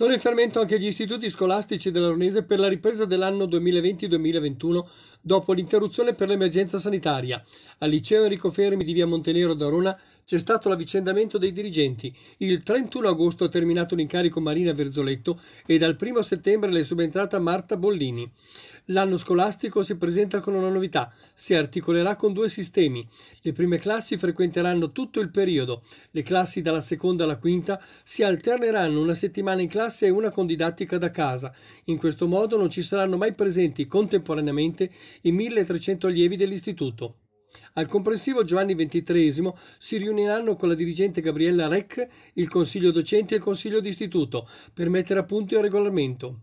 Sono in fermento anche gli istituti scolastici della Ronese per la ripresa dell'anno 2020-2021 dopo l'interruzione per l'emergenza sanitaria. Al liceo Enrico Fermi di via Montenero d'Arona c'è stato l'avvicendamento dei dirigenti. Il 31 agosto ha terminato l'incarico Marina Verzoletto e dal 1 settembre le è subentrata Marta Bollini. L'anno scolastico si presenta con una novità, si articolerà con due sistemi. Le prime classi frequenteranno tutto il periodo, le classi dalla seconda alla quinta si alterneranno una settimana in classe classe e una con didattica da casa. In questo modo non ci saranno mai presenti contemporaneamente i 1300 allievi dell'istituto. Al comprensivo Giovanni XXIII si riuniranno con la dirigente Gabriella Rec, il consiglio docente e il consiglio d'istituto per mettere a punto il regolamento.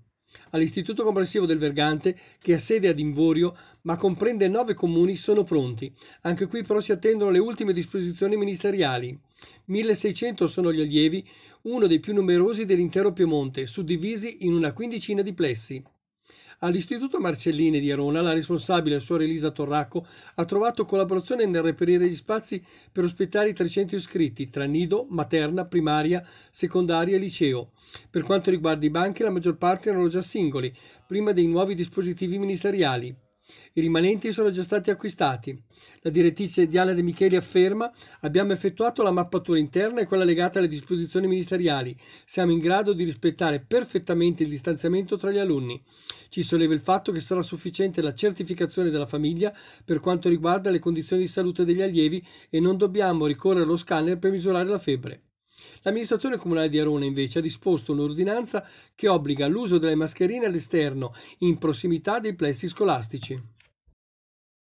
All'istituto comprensivo del Vergante, che ha sede ad Invorio, ma comprende nove comuni, sono pronti. Anche qui però si attendono le ultime disposizioni ministeriali. 1600 sono gli allievi, uno dei più numerosi dell'intero Piemonte, suddivisi in una quindicina di plessi. All'Istituto Marcellini di Arona la responsabile, suor Elisa Torracco, ha trovato collaborazione nel reperire gli spazi per ospitare i 300 iscritti tra nido, materna, primaria, secondaria e liceo. Per quanto riguarda i banchi, la maggior parte erano già singoli, prima dei nuovi dispositivi ministeriali. I rimanenti sono già stati acquistati. La direttrice Diana De Micheli afferma abbiamo effettuato la mappatura interna e quella legata alle disposizioni ministeriali. Siamo in grado di rispettare perfettamente il distanziamento tra gli alunni. Ci solleva il fatto che sarà sufficiente la certificazione della famiglia per quanto riguarda le condizioni di salute degli allievi e non dobbiamo ricorrere allo scanner per misurare la febbre. L'amministrazione comunale di Arona invece ha disposto un'ordinanza che obbliga l'uso delle mascherine all'esterno in prossimità dei plessi scolastici.